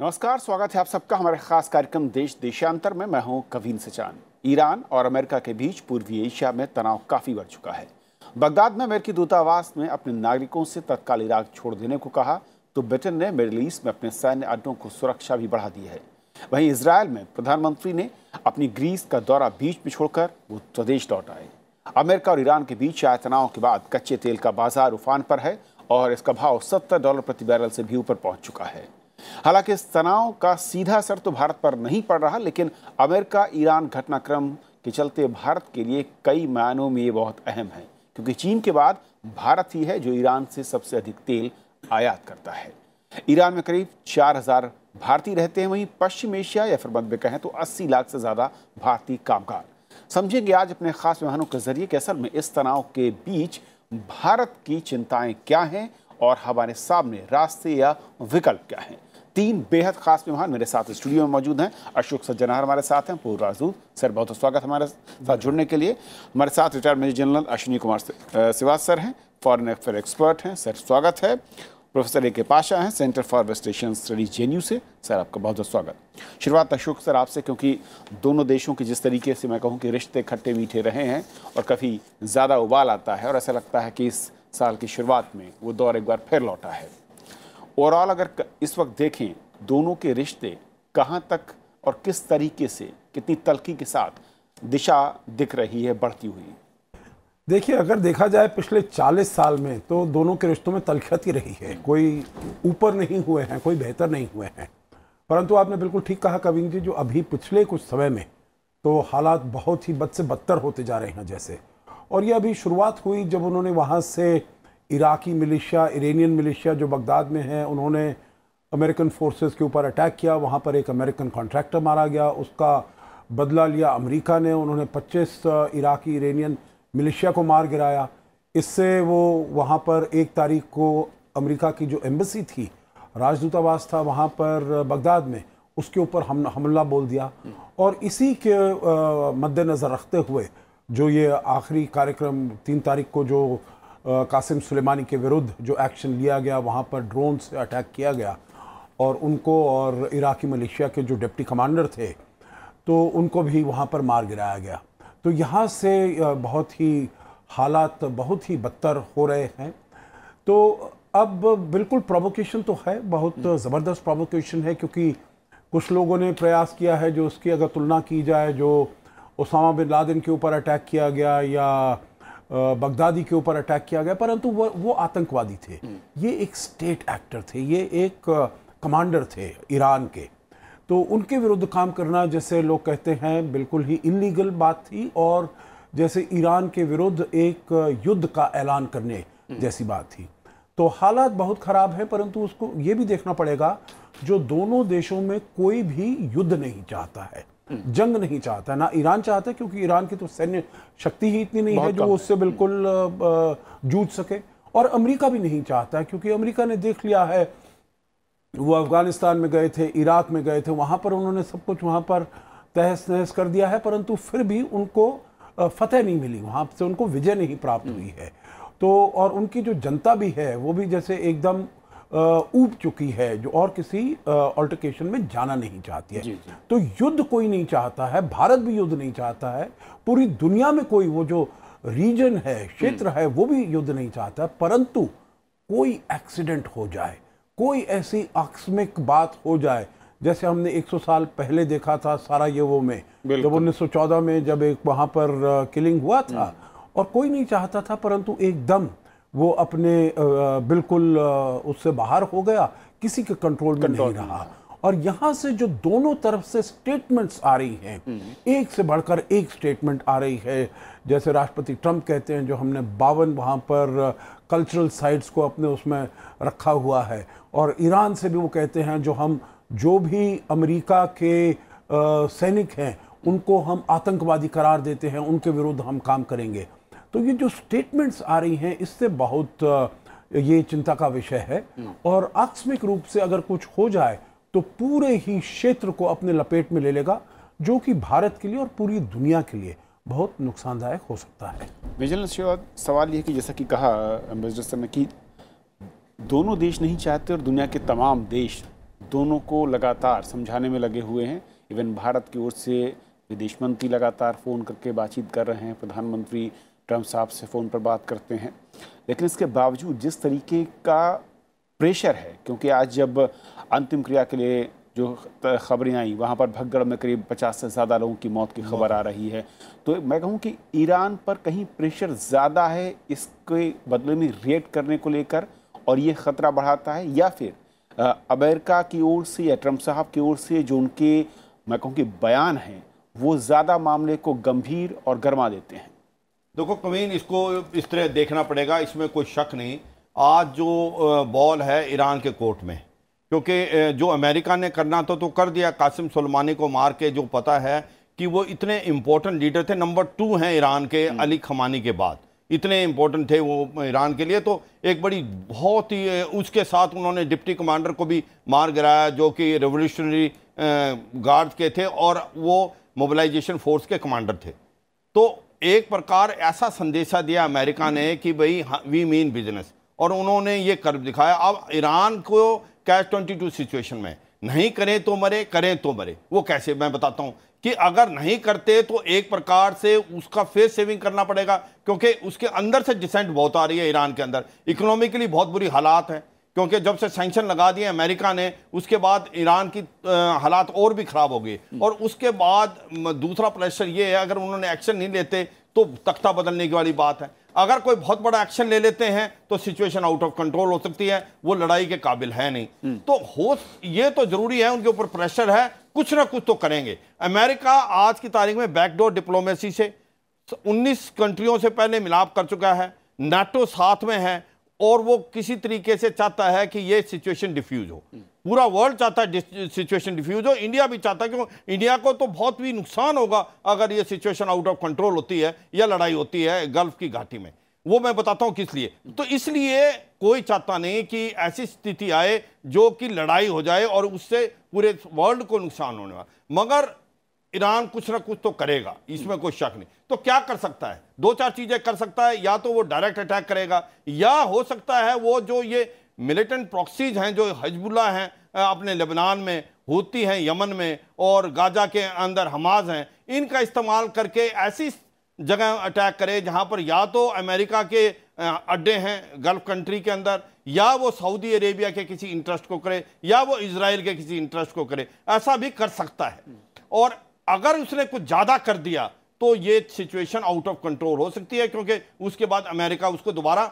नमस्कार स्वागत है आप सबका हमारे खास कार्यक्रम देश देशांतर में मैं हूं कवीन सचान ईरान और अमेरिका के बीच पूर्वी एशिया में तनाव काफ़ी बढ़ चुका है बगदाद में अमेरिकी दूतावास ने अपने नागरिकों से तत्काल इराक छोड़ देने को कहा तो ब्रिटेन ने मिडल ईस्ट में अपने सैन्य अड्डों को सुरक्षा भी बढ़ा दी है वहीं इसराइल में प्रधानमंत्री ने अपनी ग्रीस का दौरा बीच में छोड़कर वो स्वदेश लौट आए अमेरिका और ईरान के बीच आए तनाव के बाद कच्चे तेल का बाजार उफान पर है और इसका भाव सत्तर डॉलर प्रति बैरल से भी ऊपर पहुंच चुका है हालांकि इस तनाव का सीधा असर तो भारत पर नहीं पड़ रहा लेकिन अमेरिका ईरान घटनाक्रम के चलते भारत के लिए कई मायनों में ये बहुत अहम है क्योंकि चीन के बाद भारत ही है जो ईरान से सबसे अधिक तेल आयात करता है ईरान में करीब चार हजार भारतीय रहते हैं वहीं पश्चिम एशिया या फिर मध्य कहें तो 80 लाख से ज़्यादा भारतीय कामगार समझेंगे आज अपने खास मेहमानों के जरिए कि असल में इस तनाव के बीच भारत की चिंताएं क्या हैं और हमारे सामने रास्ते या विकल्प क्या हैं तीन बेहद खास मेहमान मेरे साथ स्टूडियो में मौजूद हैं अशोक सज्जनार हमारे साथ हैं पूर्व राजदूत सर बहुत स्वागत हमारे साथ जुड़ने के लिए हमारे साथ retired major general Ashwini Kumar Sivas sir हैं फॉरन अफेयर एक्सपर्ट हैं सर स्वागत है प्रोफेसर ए के पाशा हैं centre for west Asian studies J से सर आपका बहुत बहुत स्वागत शुरुआत अशोक सर आपसे क्योंकि दोनों देशों के जिस तरीके से मैं कहूँ कि रिश्ते खट्टे मीठे रहे हैं और काफ़ी ज़्यादा उबाल आता है और ऐसा लगता है कि इस साल की शुरुआत में वो दौर एक बार फिर लौटा है ओवरऑल अगर इस वक्त देखें दोनों के रिश्ते कहाँ तक और किस तरीके से कितनी तलखी के साथ दिशा दिख रही है बढ़ती हुई देखिए अगर देखा जाए पिछले 40 साल में तो दोनों के रिश्तों में तलखियत ही रही है कोई ऊपर नहीं हुए हैं कोई बेहतर नहीं हुए हैं परंतु आपने बिल्कुल ठीक कहा कविन जी जो अभी पिछले कुछ समय में तो हालात बहुत ही बद से बदतर होते जा रहे हैं जैसे और ये अभी शुरुआत हुई जब उन्होंने वहाँ से इराकी मिलिशिया इरानियन मिलिशिया जो बगदाद में हैं उन्होंने अमेरिकन फोर्सेस के ऊपर अटैक किया वहाँ पर एक अमेरिकन कॉन्ट्रैक्टर मारा गया उसका बदला लिया अमेरिका ने उन्होंने 25 इराकी इरानियन मिलिशिया को मार गिराया इससे वो वहाँ पर एक तारीख को अमेरिका की जो एम्बेसी थी राजदूतावास था वहाँ पर बगदाद में उसके ऊपर हम हमला बोल दिया और इसी के मद्देनज़र रखते हुए जो ये आखिरी कार्यक्रम तीन तारीख को जो कासिम सुलेमानी के विरुद्ध जो एक्शन लिया गया वहाँ पर ड्रोन से अटैक किया गया और उनको और इराकी मलेशिया के जो डिप्टी कमांडर थे तो उनको भी वहाँ पर मार गिराया गया तो यहाँ से बहुत ही हालात बहुत ही बदतर हो रहे हैं तो अब बिल्कुल प्रोवोकेशन तो है बहुत हम्म। ज़बरदस्त प्रोवोकेशन है क्योंकि कुछ लोगों ने प्रयास किया है जो उसकी अगर तुलना की जाए जो उसामा बिन लादेन के ऊपर अटैक किया गया या बगदादी के ऊपर अटैक किया गया परंतु वो वो आतंकवादी थे ये एक स्टेट एक्टर थे ये एक कमांडर थे ईरान के तो उनके विरुद्ध काम करना जैसे लोग कहते हैं बिल्कुल ही इलीगल बात थी और जैसे ईरान के विरुद्ध एक युद्ध का ऐलान करने जैसी बात थी तो हालात बहुत ख़राब है परंतु उसको ये भी देखना पड़ेगा जो दोनों देशों में कोई भी युद्ध नहीं चाहता है जंग नहीं चाहता ना ईरान चाहता है क्योंकि ईरान की तो सैन्य शक्ति ही इतनी नहीं है जो उससे बिल्कुल हम्म। जूझ सके और अमेरिका भी नहीं चाहता क्योंकि अमेरिका ने देख लिया है वो अफगानिस्तान में गए थे इराक में गए थे वहाँ पर उन्होंने सब कुछ वहाँ पर तहस नहस कर दिया है परंतु फिर भी उनको फतेह नहीं मिली वहाँ से उनको विजय नहीं प्राप्त हुई है तो और उनकी जो जनता भी है वो भी जैसे एकदम ऊब चुकी है जो और किसी ऑल्टरकेशन में जाना नहीं चाहती है जी, जी। तो युद्ध कोई नहीं चाहता है भारत भी युद्ध नहीं चाहता है पूरी दुनिया में कोई वो जो रीजन है क्षेत्र है वो भी युद्ध नहीं चाहता परंतु कोई एक्सीडेंट हो जाए कोई ऐसी आकस्मिक बात हो जाए जैसे हमने 100 साल पहले देखा था सारा ये वो में जब 1914 में जब एक वहां पर किलिंग हुआ था हम्म। और कोई नहीं चाहता था परंतु एकदम वो अपने बिल्कुल उससे बाहर हो गया किसी के कंट्रोल में कंट्रोल नहीं रहा और यहाँ से जो दोनों तरफ से स्टेटमेंट्स आ रही हैं हम्म। एक से बढ़कर एक स्टेटमेंट आ रही है जैसे राष्ट्रपति ट्रंप कहते हैं जो हमने बावन वहाँ पर कल्चरल साइट्स को अपने उसमें रखा हुआ है और ईरान से भी वो कहते हैं जो हम जो भी अमेरिका के आ, सैनिक हैं उनको हम आतंकवादी करार देते हैं उनके विरुद्ध हम काम करेंगे तो ये जो स्टेटमेंट्स आ रही हैं इससे बहुत ये चिंता का विषय है और आकस्मिक रूप से अगर कुछ हो जाए तो पूरे ही क्षेत्र को अपने लपेट में ले लेगा जो कि भारत के लिए और पूरी दुनिया के लिए बहुत नुकसानदायक हो सकता है विजिलेंस सवाल यह कि जैसा कि कहा एम्बेसडर सर ने कि दोनों देश नहीं चाहते और दुनिया के तमाम देश दोनों को लगातार समझाने में लगे हुए हैं इवन भारत की ओर से विदेश मंत्री लगातार फ़ोन करके बातचीत कर रहे हैं प्रधानमंत्री ट्रम्प साहब से फ़ोन पर बात करते हैं लेकिन इसके बावजूद जिस तरीके का प्रेशर है क्योंकि आज जब अंतिम क्रिया के लिए जो खबरें आई वहाँ पर भगगढ़ में करीब पचास से ज़्यादा लोगों की मौत की खबर आ रही है तो मैं कहूँ कि ईरान पर कहीं प्रेशर ज़्यादा है इसके बदले में रिएक्ट करने को लेकर और ये ख़तरा बढ़ाता है या फिर अमेरिका की ओर से या ट्रंप साहब की ओर से जो उनके मैं कहूँ कि बयान हैं वो ज़्यादा मामले को गंभीर और गर्मा देते हैं देखो कमीन इसको इस तरह देखना पड़ेगा इसमें कोई शक नहीं आज जो बॉल है ईरान के कोर्ट में क्योंकि जो अमेरिका ने करना था तो कर दिया कासिम सलमानी को मार के जो पता है कि वो इतने इम्पोर्टेंट लीडर थे नंबर टू हैं ईरान के हम्म। अली खमानी के बाद इतने इम्पोर्टेंट थे वो ईरान के लिए तो एक बड़ी बहुत ही उसके साथ उन्होंने डिप्टी कमांडर को भी मार गिराया जो कि रेवोल्यूशनरी गार्ड के थे और वो मोबिलाइजेशन फोर्स के कमांडर थे तो एक प्रकार ऐसा संदेशा दिया अमेरिका ने कि भाई वी मीन बिजनेस और उन्होंने ये कर दिखाया अब ईरान को कैच ट्वेंटी टू सिचुएशन में नहीं करें तो मरे करें तो मरे वो कैसे मैं बताता हूँ कि अगर नहीं करते तो एक प्रकार से उसका फेस सेविंग करना पड़ेगा क्योंकि उसके अंदर से डिसेंट बहुत आ रही है ईरान के अंदर इकोनॉमिकली बहुत बुरी हालात है क्योंकि जब से सेंक्शन लगा दिए अमेरिका ने उसके बाद ईरान की हालात और भी ख़राब हो गए हम्म। और उसके बाद दूसरा प्रेशर ये है अगर उन्होंने एक्शन नहीं लेते तो तख्ता बदलने की वाली बात है अगर कोई बहुत बड़ा एक्शन ले लेते हैं तो सिचुएशन आउट ऑफ कंट्रोल हो सकती है वो लड़ाई के काबिल है नहीं हम्म। तो हो ये तो ज़रूरी है उनके ऊपर प्रेशर है कुछ ना कुछ तो करेंगे अमेरिका आज की तारीख में बैकडोर डिप्लोमेसी से 19 कंट्रियों से पहले मिलाप कर चुका है नाटो साथ में है और वो किसी तरीके से चाहता है कि ये सिचुएशन डिफ्यूज हो पूरा वर्ल्ड चाहता है सिचुएशन डिफ्यूज हो इंडिया भी चाहता है क्यों इंडिया को तो बहुत भी नुकसान होगा अगर ये सिचुएशन आउट ऑफ कंट्रोल होती है या लड़ाई होती है गल्फ की घाटी में वो मैं बताता हूं किस लिए तो इसलिए कोई चाहता नहीं कि ऐसी स्थिति आए जो कि लड़ाई हो जाए और उससे पूरे वर्ल्ड को नुकसान होने वाला मगर ईरान कुछ ना कुछ तो करेगा इसमें कोई शक नहीं तो क्या कर सकता है दो चार चीजें कर सकता है या तो वो डायरेक्ट अटैक करेगा या हो सकता है वो जो ये मिलिटेंट प्रॉक्सीज हैं जो हजबुल्ला हैं अपने लेबनान में होती हैं यमन में और गाजा के अंदर हमाज हैं इनका इस्तेमाल करके ऐसी जगह अटैक करे जहाँ पर या तो अमेरिका के अड्डे हैं गल्फ कंट्री के अंदर या वो सऊदी अरेबिया के किसी इंटरेस्ट को करे या वो इसराइल के किसी इंटरेस्ट को करे ऐसा भी कर सकता है और अगर उसने कुछ ज़्यादा कर दिया तो ये सिचुएशन आउट ऑफ कंट्रोल हो सकती है क्योंकि उसके बाद अमेरिका उसको दोबारा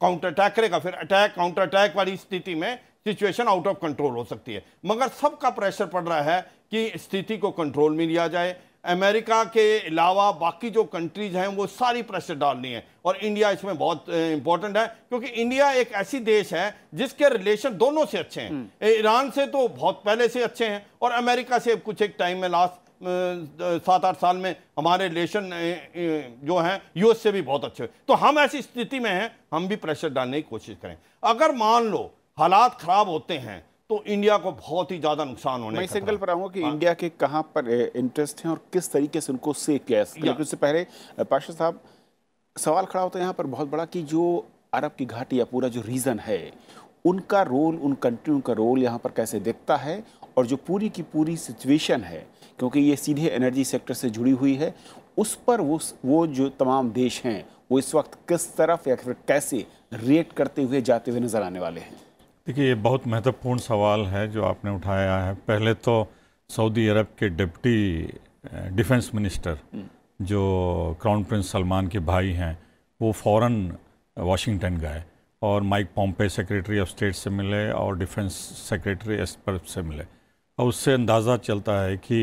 काउंटर अटैक करेगा फिर अटैक काउंटर अटैक वाली स्थिति में सिचुएशन आउट ऑफ कंट्रोल हो सकती है मगर सबका प्रेशर पड़ रहा है कि स्थिति को कंट्रोल में लिया जाए अमेरिका के अलावा बाकी जो कंट्रीज हैं वो सारी प्रेशर डालनी है और इंडिया इसमें बहुत इंपॉर्टेंट है क्योंकि इंडिया एक ऐसी देश है जिसके रिलेशन दोनों से अच्छे हैं ईरान हम्म। से तो बहुत पहले से अच्छे हैं और अमेरिका से कुछ एक टाइम में लास्ट सात आठ साल में हमारे रिलेशन जो हैं यूएस से भी बहुत अच्छे तो हम ऐसी स्थिति में हैं हम भी प्रेशर डालने की कोशिश करें अगर मान लो हालात खराब होते हैं तो इंडिया को बहुत ही ज्यादा नुकसान होने मैं सिंगल पर आऊंगा कि हाँ। इंडिया के कहाँ पर इंटरेस्ट हैं और किस तरीके से उनको सेक किया लेकिन उससे पहले पाशा साहब सवाल खड़ा होता है यहाँ पर बहुत बड़ा कि जो अरब की घाटी या पूरा जो रीज़न है उनका रोल उन कंट्रियों का रोल यहाँ पर कैसे देखता है और जो पूरी की पूरी सिचुएशन है क्योंकि ये सीधे एनर्जी सेक्टर से जुड़ी हुई है उस पर वो वो जो तमाम देश हैं वो इस वक्त किस तरफ या फिर कैसे रिएक्ट करते हुए जाते हुए नज़र आने वाले हैं देखिए ये बहुत महत्वपूर्ण सवाल है जो आपने उठाया है पहले तो सऊदी अरब के डिप्टी डिफेंस मिनिस्टर हम्म। जो क्राउन प्रिंस सलमान के भाई हैं वो फौरन वाशिंगटन गए और Mike Pompeo secretary of state से मिले और डिफेंस सेक्रेटरी एसपर से मिले और उससे अंदाज़ा चलता है कि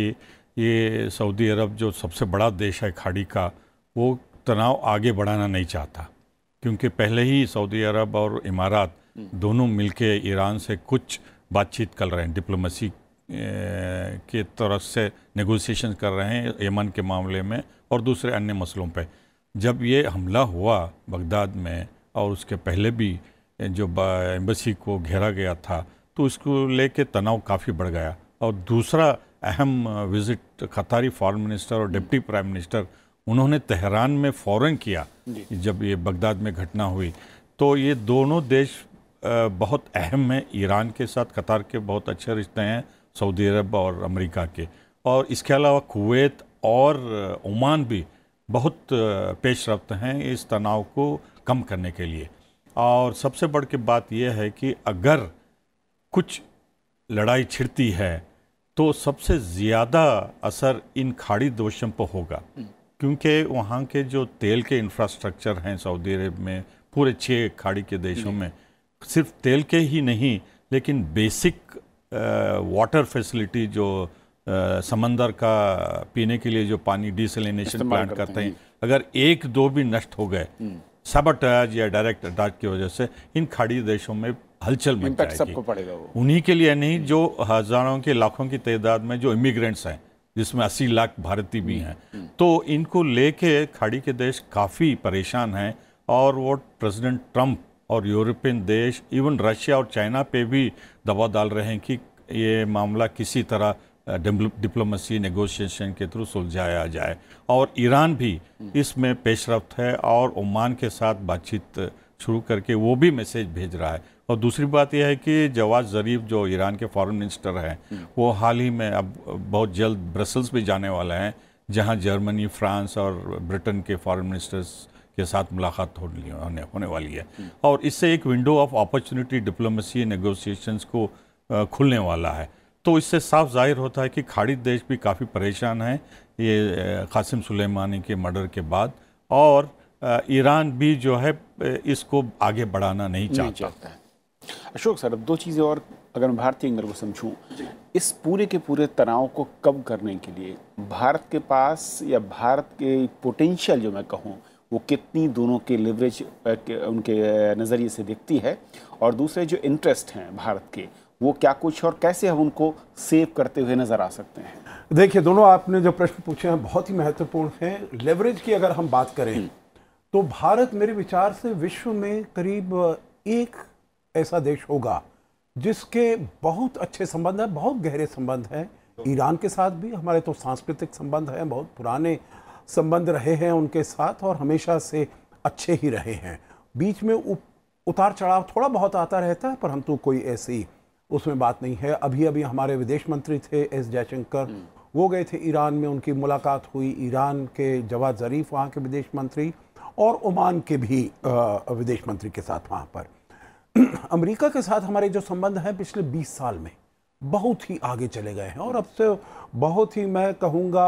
ये सऊदी अरब जो सबसे बड़ा देश है खाड़ी का वो तनाव आगे बढ़ाना नहीं चाहता क्योंकि पहले ही सऊदी अरब और इमारात दोनों मिलके ईरान से कुछ बातचीत कर रहे हैं डिप्लोमेसी के तरफ से नेगोशिएशन कर रहे हैं यमन के मामले में और दूसरे अन्य मसलों पे जब ये हमला हुआ बगदाद में और उसके पहले भी जो एम्बेसी को घेरा गया था तो उसको लेके तनाव काफ़ी बढ़ गया और दूसरा अहम विज़िट खतारी फॉरेन मिनिस्टर और डिप्टी प्राइम मिनिस्टर उन्होंने तेहरान में फ़ौर किया जब ये बगदाद में घटना हुई तो ये दोनों देश बहुत अहम हैं ईरान के साथ कतार के बहुत अच्छे रिश्ते हैं सऊदी अरब और अमेरिका के और इसके अलावा कुवैत और ओमान भी बहुत पेश रफ्त हैं इस तनाव को कम करने के लिए और सबसे बढ़ के बात यह है कि अगर कुछ लड़ाई छिड़ती है तो सबसे ज़्यादा असर इन खाड़ी दोषों पर होगा क्योंकि वहाँ के जो तेल के इंफ्रास्ट्रक्चर हैं सऊदी अरब में पूरे छः खाड़ी के देशों में सिर्फ तेल के ही नहीं लेकिन बेसिक वाटर फैसिलिटी जो आ, समंदर का पीने के लिए जो पानी डिसलिनेशन प्लांट करते, करते हैं।, हैं अगर एक दो भी नष्ट हो गए सबटाज हम्म। या डायरेक्ट अटैच की वजह से इन खाड़ी देशों में हलचल मच सबको पड़ेगा वो उन्हीं के लिए नहीं जो हजारों के लाखों की तादाद में जो इमिग्रेंट्स हैं जिसमें अस्सी लाख भारतीय भी हैं हम्म, हम्म। तो इनको लेके खाड़ी के देश काफ़ी परेशान हैं और वो प्रेसिडेंट ट्रंप और यूरोपियन देश इवन रशिया और चाइना पे भी दबाव डाल रहे हैं कि ये मामला किसी तरह डिप्लोमेसी नेगोशिएशन के थ्रू सुलझाया जाए और ईरान भी हम्म। इसमें पेशरफ है और ओमान के साथ बातचीत शुरू करके वो भी मैसेज भेज रहा है और दूसरी बात यह है कि जवाद ज़रीफ जो ईरान के फॉरेन मिनिस्टर हैं वो हाल ही में अब बहुत जल्द ब्रसल्स भी जाने वाले हैं जहाँ जर्मनी फ्रांस और ब्रिटेन के फॉरेन मिनिस्टर्स के साथ मुलाकात होने होने वाली है और इससे एक window of opportunity diplomacy negotiations को खुलने वाला है तो इससे साफ जाहिर होता है कि खाड़ी देश भी काफ़ी परेशान हैं ये कासिम सुलेमानी के मर्डर के बाद और ईरान भी जो है इसको आगे बढ़ाना नहीं, नहीं चाहता है अशोक सर अब दो चीज़ें और अगर मैं भारतीय एंगल को समझूं इस पूरे के पूरे तनाव को कम करने के लिए भारत के पास या भारत के पोटेंशियल जो मैं कहूँ वो कितनी दोनों के लिवरेज उनके नज़रिए से दिखती है और दूसरे जो इंटरेस्ट हैं भारत के वो क्या कुछ और कैसे हम उनको सेव करते हुए नज़र आ सकते हैं देखिए दोनों आपने जो प्रश्न पूछे हैं बहुत ही महत्वपूर्ण हैं लेवरेज की अगर हम बात करें हम्म। तो भारत मेरे विचार से विश्व में करीब एक ऐसा देश होगा जिसके बहुत अच्छे संबंध हैं बहुत गहरे संबंध हैं ईरान के साथ भी हमारे तो सांस्कृतिक संबंध हैं बहुत पुराने संबंध रहे हैं उनके साथ और हमेशा से अच्छे ही रहे हैं बीच में उतार चढ़ाव थोड़ा बहुत आता रहता है पर हम तो कोई ऐसी उसमें बात नहीं है अभी अभी हमारे विदेश मंत्री थे एस जयशंकर वो गए थे ईरान में उनकी मुलाकात हुई ईरान के जवाद ज़रीफ वहाँ के विदेश मंत्री और ओमान के भी विदेश मंत्री के साथ वहाँ पर अमेरिका के साथ हमारे जो संबंध हैं पिछले 20 साल में बहुत ही आगे चले गए हैं और अब से तो बहुत ही मैं कहूँगा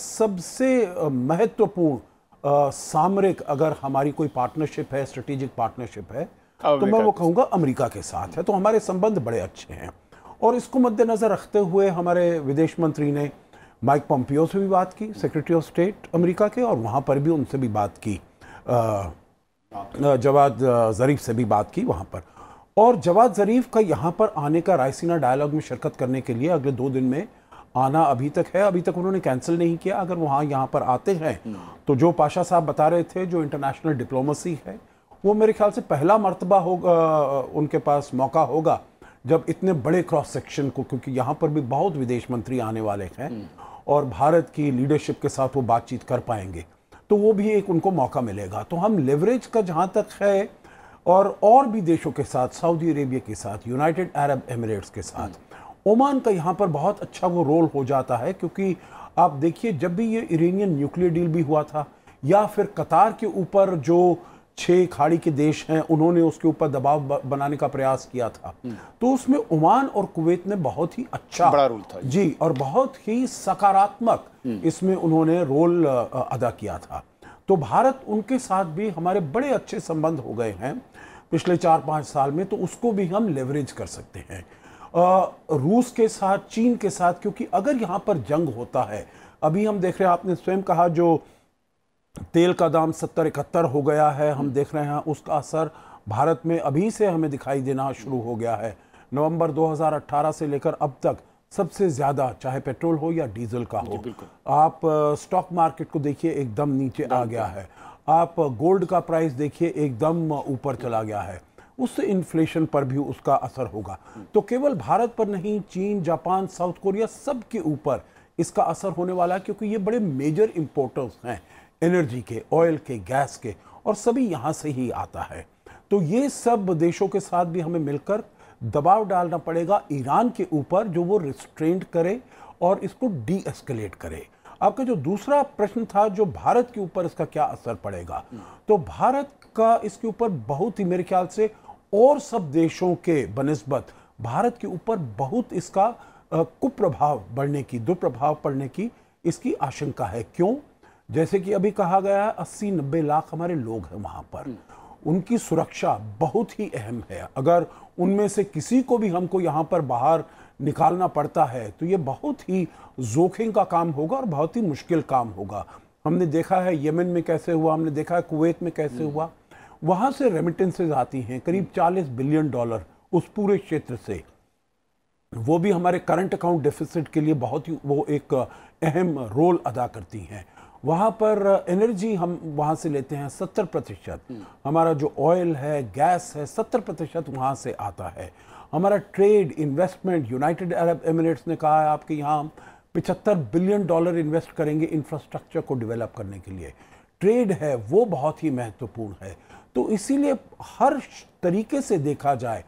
सबसे महत्वपूर्ण सामरिक अगर हमारी कोई पार्टनरशिप है स्ट्रेटेजिक पार्टनरशिप है तो मैं वो कहूँगा अमेरिका के साथ है तो हमारे संबंध बड़े अच्छे हैं और इसको मद्देनज़र रखते हुए हमारे विदेश मंत्री ने माइक पम्पियो से भी बात की सेक्रेटरी ऑफ स्टेट अमेरिका के और वहाँ पर भी उनसे भी बात की आ, जवाद ज़रीफ से भी बात की वहाँ पर और जवाद ज़रीफ का यहाँ पर आने का रायसीना डायलॉग में शिरकत करने के लिए अगले दो दिन में आना अभी तक है अभी तक उन्होंने कैंसिल नहीं किया अगर वहाँ यहाँ पर आते हैं तो जो पाशा साहब बता रहे थे जो इंटरनेशनल डिप्लोमेसी है वो मेरे ख्याल से पहला मरतबा होगा उनके पास मौका होगा जब इतने बड़े क्रॉस सेक्शन को क्योंकि यहाँ पर भी बहुत विदेश मंत्री आने वाले हैं हम्म। और भारत की लीडरशिप के साथ वो बातचीत कर पाएंगे तो वो भी एक उनको मौका मिलेगा तो हम लेवरेज का जहाँ तक है और और भी देशों के साथ सऊदी अरेबिया के साथ यूनाइटेड अरब एमिरेट्स के साथ ओमान हम्म। का यहाँ पर बहुत अच्छा वो रोल हो जाता है क्योंकि आप देखिए जब भी ये इरेनियन न्यूक्लियर डील भी हुआ था या फिर कतार के ऊपर जो छह खाड़ी के देश हैं उन्होंने उसके ऊपर दबाव बनाने का प्रयास किया था हम्म। तो उसमें ओमान और कुवैत ने बहुत ही अच्छा बड़ा रोल था जी और बहुत ही सकारात्मक हम्म। इसमें उन्होंने रोल अदा किया था तो भारत उनके साथ भी हमारे बड़े अच्छे संबंध हो गए हैं पिछले चार पाँच साल में तो उसको भी हम लेवरेज कर सकते हैं आ, रूस के साथ चीन के साथ क्योंकि अगर यहाँ पर जंग होता है अभी हम देख रहे हैं आपने स्वयं कहा जो तेल का दाम सत्तर इकहत्तर हो गया है हम देख रहे हैं उसका असर भारत में अभी से हमें दिखाई देना शुरू हो गया है नवंबर 2018 से लेकर अब तक सबसे ज़्यादा चाहे पेट्रोल हो या डीजल का हो आप स्टॉक मार्केट को देखिए एकदम नीचे आ गया है आप गोल्ड का प्राइस देखिए एकदम ऊपर चला गया है उससे इन्फ्लेशन पर भी उसका असर होगा तो केवल भारत पर नहीं चीन जापान साउथ कोरिया सब के ऊपर इसका असर होने वाला है क्योंकि ये बड़े मेजर इम्पोर्टर्स हैं एनर्जी के ऑयल के गैस के और सभी यहाँ से ही आता है तो ये सब देशों के साथ भी हमें मिलकर दबाव डालना पड़ेगा ईरान के ऊपर जो वो रिस्ट्रेंड करे और इसको डी एस्केलेट करे आपका जो दूसरा प्रश्न था जो भारत के ऊपर इसका क्या असर पड़ेगा तो भारत का इसके ऊपर बहुत ही मेरे ख्याल से और सब देशों के बनस्बत भारत के ऊपर बहुत इसका कुप्रभाव बढ़ने की दुप्रभाव पड़ने की इसकी आशंका है क्यों जैसे कि अभी कहा गया है अस्सी नब्बे लाख हमारे लोग हैं वहाँ पर हम्म। उनकी सुरक्षा बहुत ही अहम है अगर उनमें से किसी को भी हमको यहाँ पर बाहर निकालना पड़ता है तो ये बहुत ही जोखिम का काम होगा और बहुत ही मुश्किल काम होगा हमने देखा है यमन में कैसे हुआ हमने देखा है कुवैत में कैसे हम्म। हुआ वहाँ से रेमिटेंसेज आती हैं करीब 40 बिलियन डॉलर उस पूरे क्षेत्र से वो भी हमारे करंट अकाउंट डेफिसिट के लिए बहुत ही वो एक अहम रोल अदा करती हैं वहाँ पर एनर्जी हम वहाँ से लेते हैं सत्तर प्रतिशत हम्म। हमारा जो ऑयल है गैस है सत्तर प्रतिशत वहाँ से आता है हमारा trade investment United Arab Emirates ने कहा है आपके यहाँ पिछहत्तर बिलियन डॉलर इन्वेस्ट करेंगे इंफ्रास्ट्रक्चर को डेवलप करने के लिए ट्रेड है वो बहुत ही महत्वपूर्ण है तो इसीलिए हर तरीके से देखा जाए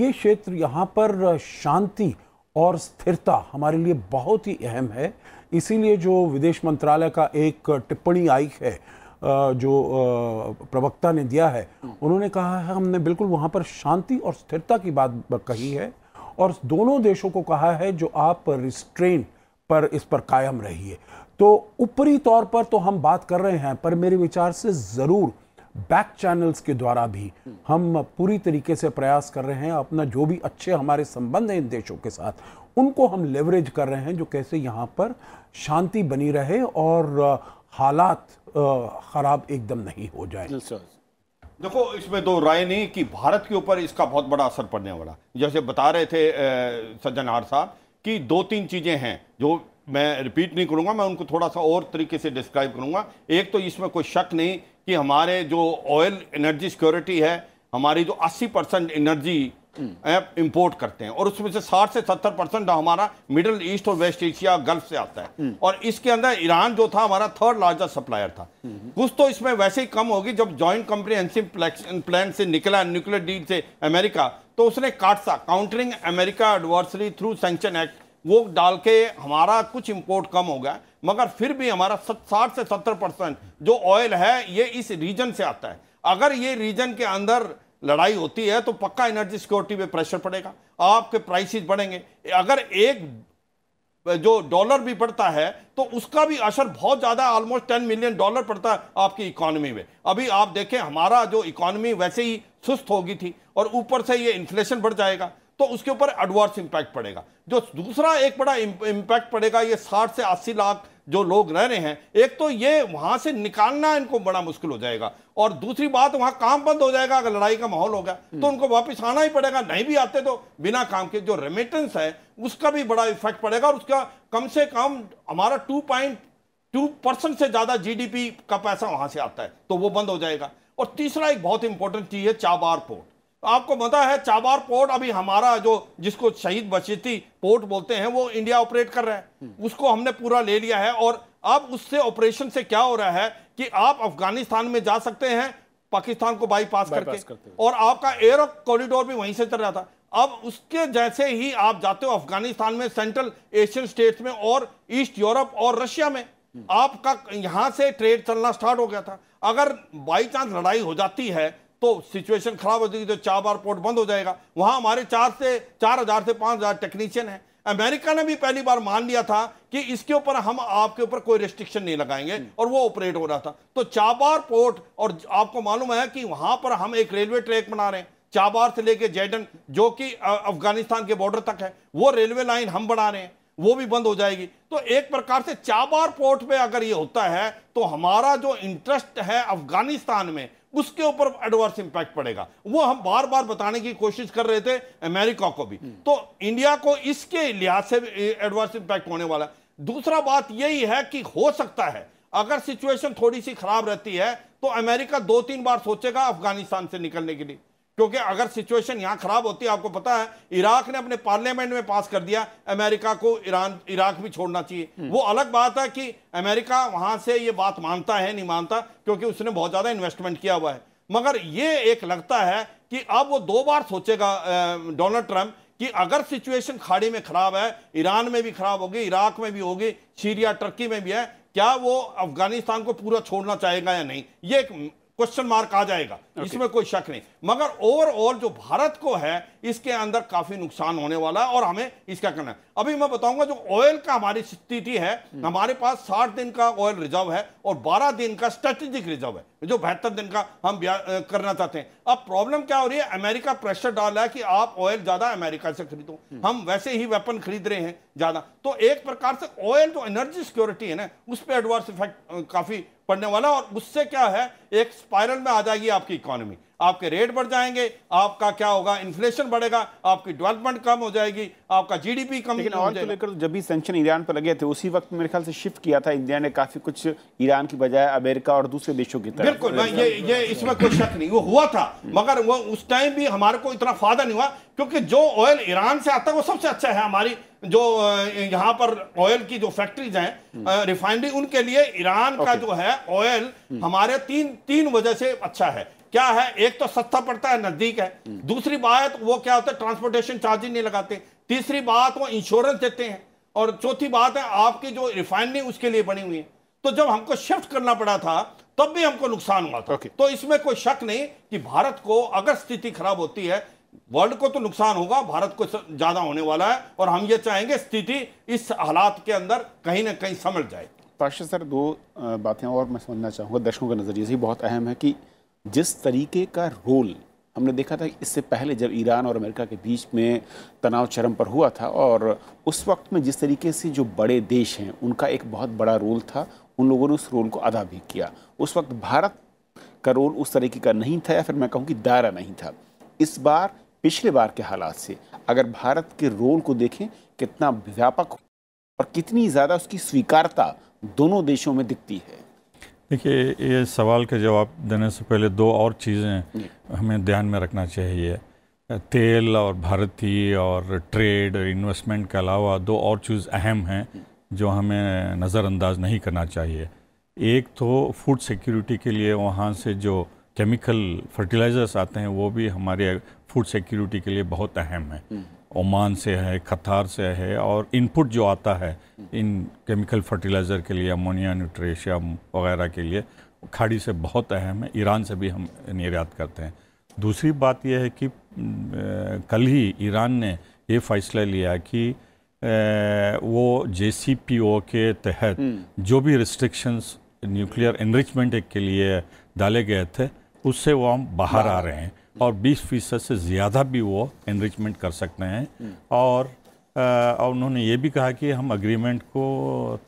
ये क्षेत्र यहाँ पर शांति और स्थिरता हमारे लिए बहुत ही अहम है इसीलिए जो विदेश मंत्रालय का एक टिप्पणी आई है जो प्रवक्ता ने दिया है उन्होंने कहा है हमने बिल्कुल वहाँ पर शांति और स्थिरता की बात कही है और दोनों देशों को कहा है जो आप रिस्ट्रेन पर इस पर कायम रहिए तो ऊपरी तौर पर तो हम बात कर रहे हैं पर मेरे विचार से ज़रूर बैक चैनल्स के द्वारा भी हम पूरी तरीके से प्रयास कर रहे हैं अपना जो भी अच्छे हमारे संबंध हैं इन देशों के साथ उनको हम लेवरेज कर रहे हैं जो कैसे यहाँ पर शांति बनी रहे और हालात ख़राब एकदम नहीं हो जाए देखो इसमें दो राय नहीं कि भारत के ऊपर इसका बहुत बड़ा असर पड़ने वाला जैसे बता रहे थे सज्जन आर साहब कि दो तीन चीज़ें हैं जो मैं रिपीट नहीं करूंगा मैं उनको थोड़ा सा और तरीके से डिस्क्राइब करूंगा एक तो इसमें कोई शक नहीं कि हमारे जो ऑयल एनर्जी सिक्योरिटी है हमारी जो 80 परसेंट एनर्जी इंपोर्ट करते हैं और उसमें से 60 से 70 परसेंट हमारा मिडिल ईस्ट और वेस्ट एशिया गल्फ से आता है हम्म। और इसके अंदर ईरान जो था हमारा थर्ड लार्जेस्ट सप्लायर था हम्म, हम्म। कुछ तो इसमें वैसे ही कम होगी जब जॉइंट कंप्रीहेंसिव प्लान से निकला न्यूक्लियर डील से अमेरिका तो उसने CAATSA countering America adversary through sanction act वो डाल के हमारा कुछ इम्पोर्ट कम हो गया मगर फिर भी हमारा साठ से सत्तर परसेंट जो ऑयल है ये इस रीजन से आता है अगर ये रीजन के अंदर लड़ाई होती है तो पक्का एनर्जी सिक्योरिटी पे प्रेशर पड़ेगा आपके प्राइसेस बढ़ेंगे अगर एक जो डॉलर भी बढ़ता है तो उसका भी असर बहुत ज़्यादा ऑलमोस्ट टेन मिलियन डॉलर पड़ता है आपकी इकोनॉमी में अभी आप देखें हमारा जो इकोनॉमी वैसे ही सुस्त होगी थी और ऊपर से ये इन्फ्लेशन बढ़ जाएगा तो उसके ऊपर एडवर्स इम्पैक्ट पड़ेगा जो दूसरा एक बड़ा इम्पैक्ट पड़ेगा ये साठ से अस्सी लाख जो लोग रह रहे हैं एक तो ये वहां से निकालना इनको बड़ा मुश्किल हो जाएगा और दूसरी बात वहां काम बंद हो जाएगा अगर लड़ाई का माहौल होगा तो उनको वापस आना ही पड़ेगा नहीं भी आते तो बिना काम के जो रेमिटेंस है उसका भी बड़ा इफेक्ट पड़ेगा और उसका कम से कम हमारा टू पॉइंट टू परसेंट से ज्यादा जीडीपी का पैसा वहां से आता है तो वो बंद हो जाएगा और तीसरा एक बहुत इंपॉर्टेंट चीज है चाबार पोर्ट आपको पता है चाबार पोर्ट अभी हमारा जो जिसको शहीद बशीती पोर्ट बोलते हैं वो इंडिया ऑपरेट कर रहा है हम्म। उसको हमने पूरा ले लिया है और अब उससे ऑपरेशन से क्या हो रहा है कि आप अफगानिस्तान में जा सकते हैं पाकिस्तान को बाईपास करके करते और आपका एयर कॉरिडोर भी वहीं से चल रहा था अब उसके जैसे ही आप जाते हो अफगानिस्तान में सेंट्रल एशियन स्टेट्स में और ईस्ट यूरोप और रशिया में हम्म। आपका यहां से ट्रेड चलना स्टार्ट हो गया था अगर बाई चांस लड़ाई हो जाती है तो सिचुएशन खराब हो जाएगी तो चाबार पोर्ट बंद हो जाएगा वहां हमारे चार से चार हज़ार से पांच हज़ार टेक्नीशियन है अमेरिका ने भी पहली बार मान लिया था कि इसके ऊपर हम आपके ऊपर कोई रेस्ट्रिक्शन नहीं लगाएंगे और वो ऑपरेट हो रहा था तो चाबार पोर्ट और आपको मालूम है कि वहां पर हम एक रेलवे ट्रैक बना रहे हैं चाबार से लेके जैडन जो कि अफगानिस्तान के बॉर्डर तक है वो रेलवे लाइन हम बना रहे हैं वो भी बंद हो जाएगी तो एक प्रकार से चाबार पोर्ट पे अगर ये होता है तो हमारा जो इंटरेस्ट है अफगानिस्तान में उसके ऊपर एडवर्स इंपैक्ट पड़ेगा वो हम बार बार बताने की कोशिश कर रहे थे अमेरिका को भी हम्म। तो इंडिया को इसके लिहाज से एडवर्स इंपैक्ट होने वाला दूसरा बात यही है कि हो सकता है अगर सिचुएशन थोड़ी सी खराब रहती है तो अमेरिका दो तीन बार सोचेगा अफगानिस्तान से निकलने के लिए क्योंकि अगर सिचुएशन यहां खराब होती है आपको पता है इराक ने अपने पार्लियामेंट में पास कर दिया अमेरिका को ईरान इराक भी छोड़ना चाहिए हम्म। वो अलग बात है कि अमेरिका वहां से ये बात मानता है नहीं मानता क्योंकि उसने बहुत ज्यादा इन्वेस्टमेंट किया हुआ है मगर ये एक लगता है कि अब वो दो बार सोचेगा डोनाल्ड ट्रंप कि अगर सिचुएशन खाड़ी में खराब है ईरान में भी खराब होगी इराक में भी होगी सीरिया टर्की में भी है क्या वो अफगानिस्तान को पूरा छोड़ना चाहेगा या नहीं ये एक क्वेश्चन मार्क आ जाएगा okay. इसमें कोई शक नहीं मगर ओवरऑल जो भारत को है इसके अंदर काफी नुकसान होने वाला है और हमें इसका करना है अभी मैं बताऊंगा जो ऑयल का हमारी स्थिति है हम्म। हमारे पास साठ दिन का ऑयल रिजर्व है और बारह दिन का स्ट्रेटेजिक रिजर्व है जो बेहतर दिन का हम करना चाहते हैं अब प्रॉब्लम क्या हो रही है अमेरिका प्रेशर डाल रहा है कि आप ऑयल ज्यादा अमेरिका से खरीदो हम्म। हम वैसे ही वेपन खरीद रहे हैं ज्यादा तो एक प्रकार से ऑयल जो एनर्जी सिक्योरिटी है ना उस पर एडवर्स इफेक्ट काफी पड़ने वाला और उससे क्या है एक स्पायरल में आ जाएगी आपकी इकोनॉमी आपके रेट बढ़ जाएंगे आपका क्या होगा इन्फ्लेशन बढ़ेगा आपकी डेवलपमेंट कम हो जाएगी आपका जीडीपी कम लेकिन ऑयल को लेकर जब भी सेंशन ईरान पर लगे थे उसी वक्त मेरे ख्याल से शिफ्ट किया था इंडिया ने काफी कुछ ईरान की बजाय अमेरिका और दूसरे देशों की तरफ बिल्कुल ये ये इसमें कोई शक नहीं वो हुआ था मगर वो उस टाइम भी हमारे को इतना फायदा नहीं हुआ क्योंकि जो ऑयल ईरान से आता है वो सबसे अच्छा है हमारी जो यहाँ पर ऑयल की जो फैक्ट्रीज हैं रिफाइनरी हम्म। उनके लिए ईरान का जो है ऑयल हम्म। हमारे तीन तीन वजह से अच्छा है क्या है एक तो सस्ता पड़ता है नजदीक है दूसरी बात वो क्या होता है ट्रांसपोर्टेशन चार्ज ही नहीं लगाते तीसरी बात वो इंश्योरेंस देते हैं और चौथी बात है आपकी जो रिफाइनरी उसके लिए बनी हुई है तो जब हमको शिफ्ट करना पड़ा था तब भी हमको नुकसान हुआ था okay. तो इसमें कोई शक नहीं कि भारत को अगर स्थिति खराब होती है वर्ल्ड को तो नुकसान होगा भारत को ज्यादा होने वाला है और हम ये चाहेंगे स्थिति इस हालात के अंदर कहीं ना कहीं समझ जाए पाशा सर दो बातें और मैं समझना चाहूँगा दर्शकों के नज़रिए से बहुत अहम है कि जिस तरीके का रोल हमने देखा था इससे पहले जब ईरान और अमेरिका के बीच में तनाव चरम पर हुआ था और उस वक्त में जिस तरीके से जो बड़े देश हैं उनका एक बहुत बड़ा रोल था उन लोगों ने उस रोल को अदा भी किया उस वक्त भारत का रोल उस तरीके का नहीं था या फिर मैं कहूँ कि दायरा नहीं था इस बार पिछले बार के हालात से अगर भारत के रोल को देखें कितना व्यापक और कितनी ज़्यादा उसकी स्वीकारता दोनों देशों में दिखती है देखिए ये सवाल का जवाब देने से पहले दो और चीज़ें हमें ध्यान में रखना चाहिए तेल और भारतीय और ट्रेड और इन्वेस्टमेंट के अलावा दो और चीज़ अहम हैं जो हमें नज़रअंदाज नहीं करना चाहिए एक तो फूड सिक्योरिटी के लिए वहाँ से जो केमिकल फर्टिलाइज़र्स आते हैं वो भी हमारे फूड सिक्योरिटी के लिए बहुत अहम है हम्म। ओमान से है कतार से है और इनपुट जो आता है इन केमिकल फर्टिलाइज़र के लिए अमोनिया न्यूट्रेशिया वगैरह के लिए खाड़ी से बहुत अहम है ईरान से भी हम निर्यात करते हैं दूसरी बात यह है कि कल ही ईरान ने ये फैसला लिया कि वो जे के तहत हम्म। जो भी रिस्ट्रिक्शंस न्यूक्लियर इनरिचमेंट के लिए डाले गए थे उससे वो हम बाहर आ रहे हैं और 20 फीसद से ज़्यादा भी वो इनरिचमेंट कर सकते हैं और उन्होंने ये भी कहा कि हम अग्रीमेंट को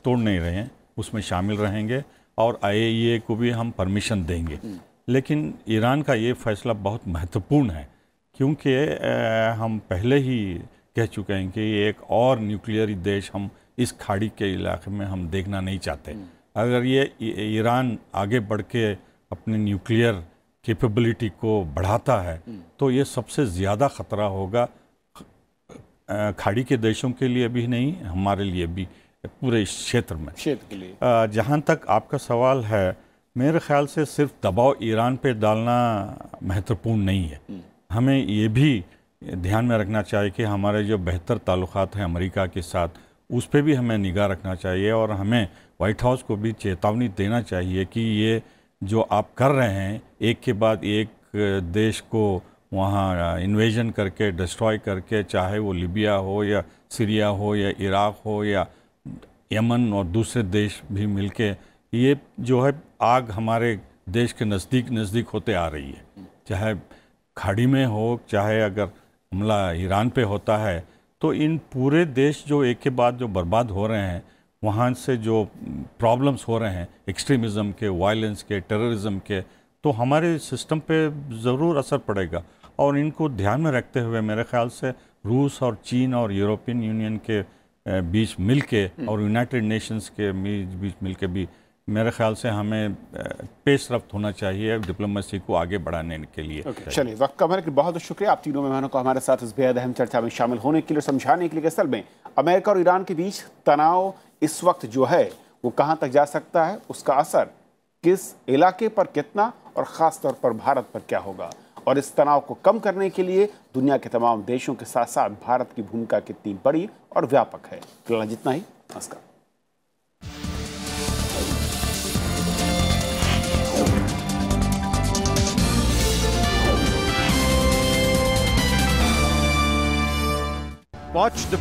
तोड़ नहीं रहे हैं उसमें शामिल रहेंगे और आई e को भी हम परमिशन देंगे लेकिन ईरान का ये फैसला बहुत महत्वपूर्ण है क्योंकि हम पहले ही कह चुके हैं कि एक और न्यूक्लियर देश हम इस खाड़ी के इलाके में हम देखना नहीं चाहते अगर ये ईरान आगे बढ़ के अपने न्यूक्लियर कैपेबिलिटी को बढ़ाता है हम्म। तो ये सबसे ज़्यादा ख़तरा होगा खाड़ी के देशों के लिए भी नहीं हमारे लिए भी पूरे इस क्षेत्र में क्षेत्र के लिए जहाँ तक आपका सवाल है मेरे ख्याल से सिर्फ दबाव ईरान पे डालना महत्वपूर्ण नहीं है हम्म। हमें ये भी ध्यान में रखना चाहिए कि हमारे जो बेहतर ताल्लुक हैं अमेरिका के साथ उस पर भी हमें निगाह रखना चाहिए और हमें वाइट हाउस को भी चेतावनी देना चाहिए कि ये जो आप कर रहे हैं एक के बाद एक देश को वहाँ इन्वेजन करके डिस्ट्रॉय करके चाहे वो लीबिया हो या सीरिया हो या इराक़ हो या यमन और दूसरे देश भी मिलके ये जो है आग हमारे देश के नज़दीक नज़दीक होते आ रही है चाहे खाड़ी में हो चाहे अगर हमला ईरान पे होता है तो इन पूरे देश जो एक के बाद जो बर्बाद हो रहे हैं वहाँ से जो प्रॉब्लम्स हो रहे हैं एक्सट्रीमिज़म के वायलेंस के टेररिज्म के तो हमारे सिस्टम पे ज़रूर असर पड़ेगा और इनको ध्यान में रखते हुए मेरे ख्याल से रूस और चीन और यूरोपियन यूनियन के बीच मिलके हम्म। और यूनाइटेड नेशंस के बीच मिलके भी मेरे ख्याल से हमें पेश रफ्त होना चाहिए डिप्लोमेसी को आगे बढ़ाने के लिए चलिए वक्त का हमारे बहुत बहुत शुक्रिया आप तीनों मेहमानों को हमारे साथ इस बेहद अहम चर्चा में शामिल होने के लिए समझाने के लिए असल में अमेरिका और ईरान के बीच तनाव इस वक्त जो है वो कहाँ तक जा सकता है उसका असर किस इलाके पर कितना और ख़ास तौर पर भारत पर क्या होगा और इस तनाव को कम करने के लिए दुनिया के तमाम देशों के साथ साथ भारत की भूमिका कितनी बड़ी और व्यापक है फिलहाल जितना ही नमस्कार watch the